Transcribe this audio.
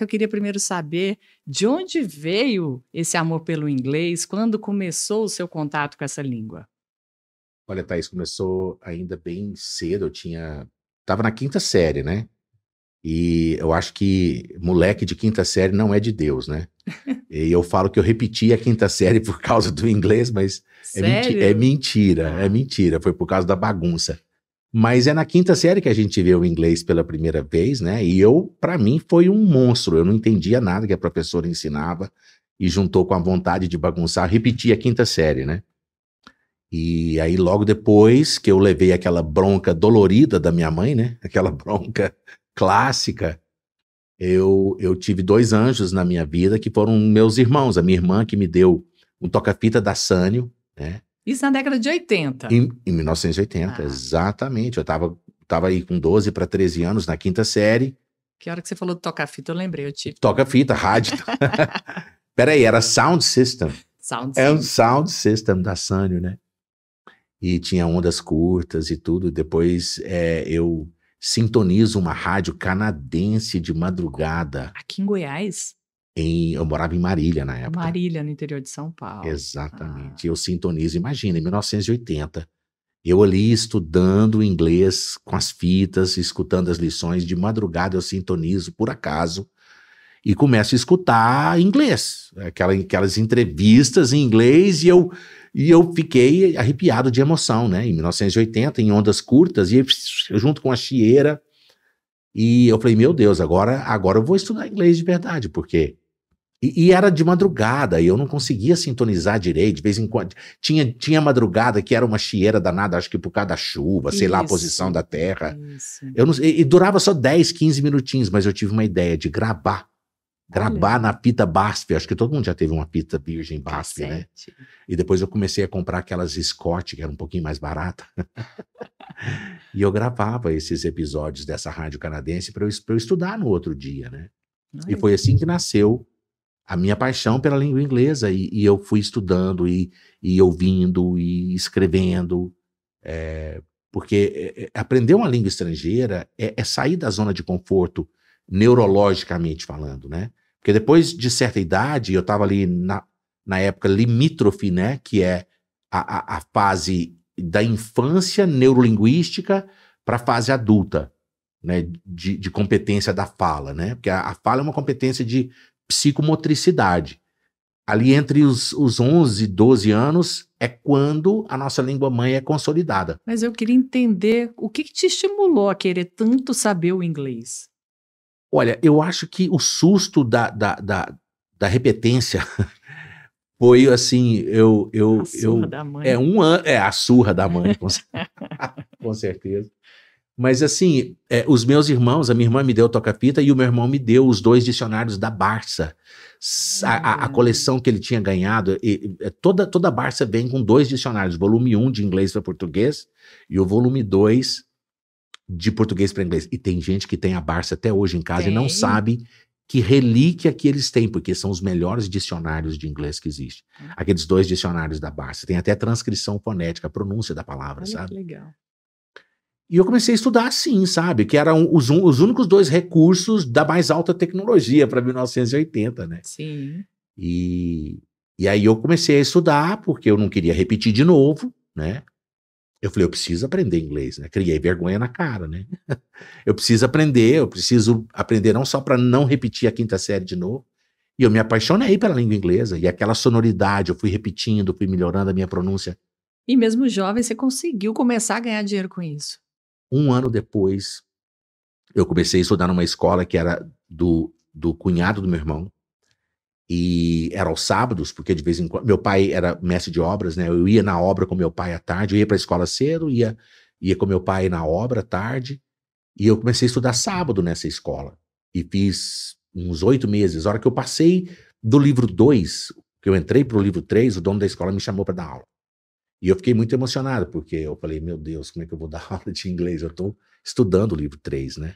Eu queria primeiro saber de onde veio esse amor pelo inglês, quando começou o seu contato com essa língua? Olha, Thaís, começou ainda bem cedo, eu tinha... Tava na quinta série, né? E eu acho que moleque de quinta série não é de Deus, né? e eu falo que eu repeti a quinta série por causa do inglês, mas é, menti é, mentira, é ah. mentira. Foi por causa da bagunça. Mas é na quinta série que a gente vê o inglês pela primeira vez, né? E eu, para mim, foi um monstro. Eu não entendia nada que a professora ensinava e juntou com a vontade de bagunçar, repeti a quinta série, né? E aí, logo depois que eu levei aquela bronca dolorida da minha mãe, né? Aquela bronca clássica, eu, eu tive dois anjos na minha vida que foram meus irmãos. A minha irmã que me deu um toca-fita da Sânio, né? Isso na década de 80. Em, em 1980, ah. exatamente. Eu estava tava aí com 12 para 13 anos na quinta série. Que hora que você falou de toca-fita, eu lembrei, eu tive. Toca-fita, rádio. Peraí, era Sound System. Sound é um Sound System da Sanyo, né? E tinha ondas curtas e tudo. Depois é, eu sintonizo uma rádio canadense de madrugada. Aqui em Goiás? em, eu morava em Marília na época. Marília, no interior de São Paulo. Exatamente. Ah. Eu sintonizo, imagina, em 1980. Eu ali estudando inglês com as fitas, escutando as lições, de madrugada eu sintonizo por acaso e começo a escutar inglês, aquelas, aquelas entrevistas em inglês e eu, e eu fiquei arrepiado de emoção, né? Em 1980, em ondas curtas, e junto com a chieira, e eu falei, meu Deus, agora, agora eu vou estudar inglês de verdade, porque e, e, era de madrugada, e eu não conseguia sintonizar direito, de vez em quando. Tinha, tinha madrugada que era uma chieira danada, acho que por causa da chuva, Isso. sei lá, a posição da terra. Isso. Eu não, e, e, durava só 10, 15 minutinhos, mas eu tive uma ideia de gravar. Gravar Olha. na pita BASF, acho que todo mundo já teve uma pita virgem BASF, Cacete. né? E depois eu comecei a comprar aquelas Scott, que era um pouquinho mais barata. e eu gravava esses episódios dessa rádio canadense para eu, eu estudar no outro dia, né? E foi assim que nasceu a minha paixão pela língua inglesa e, e eu fui estudando e, e ouvindo e escrevendo é, porque eh, eh, aprender uma língua estrangeira é, é, sair da zona de conforto neurologicamente falando né porque depois de certa idade eu estava ali na, na época limítrofe né que é a, a, a fase da infância neurolinguística para a fase adulta né, de, de, competência da fala, né? Porque a, a, fala é uma competência de psicomotricidade. Ali entre os, os 11 e 12 anos é quando a nossa língua mãe é consolidada. Mas eu queria entender o que, que te estimulou a querer tanto saber o inglês? Olha, eu acho que o susto da, da, da, da repetência foi assim, eu... eu a surra eu, da mãe. É, um an... é a surra da mãe, com com certeza. Mas assim, é, os meus irmãos, a minha irmã me deu toca-fita e o meu irmão me deu os dois dicionários da Barça. A, a, a hum. coleção que ele tinha ganhado, e, e, é, toda, toda a Barça vem com dois dicionários, volume 1 um de inglês para português e o volume 2 de português para inglês. E tem gente que tem a Barça até hoje em casa tem. e não sabe que relíquia que eles têm, porque são os melhores dicionários de inglês que existe. Hum. Aqueles dois dicionários da Barça. Tem até transcrição fonética, a pronúncia da palavra, Olha sabe? Que legal. E eu comecei a estudar assim, sabe? Que eram os, um, os únicos dois recursos da mais alta tecnologia para 1980, né? Sim. E, e aí eu comecei a estudar, porque eu não queria repetir de novo, né? Eu falei, eu preciso aprender inglês, né? Criei vergonha na cara, né? eu preciso aprender, eu preciso aprender não só para não repetir a quinta série de novo. E eu me apaixonei pela língua inglesa e aquela sonoridade, eu fui repetindo, fui melhorando a minha pronúncia. E mesmo jovem, você conseguiu começar a ganhar dinheiro com isso? Um ano depois, eu comecei a estudar numa escola que era do, do cunhado do meu irmão. E era aos sábados, porque de vez em quando. Meu pai era mestre de obras, né? Eu ia na obra com meu pai à tarde, eu ia para a escola cedo, ia, ia com meu pai na obra à tarde. E eu comecei a estudar sábado nessa escola. E fiz uns oito meses. A hora que eu passei do livro 2, que eu entrei para o livro 3, o dono da escola me chamou para dar aula. E eu fiquei muito emocionado, porque eu falei, meu Deus, como é que eu vou dar aula de inglês? Eu estou estudando o livro 3, né?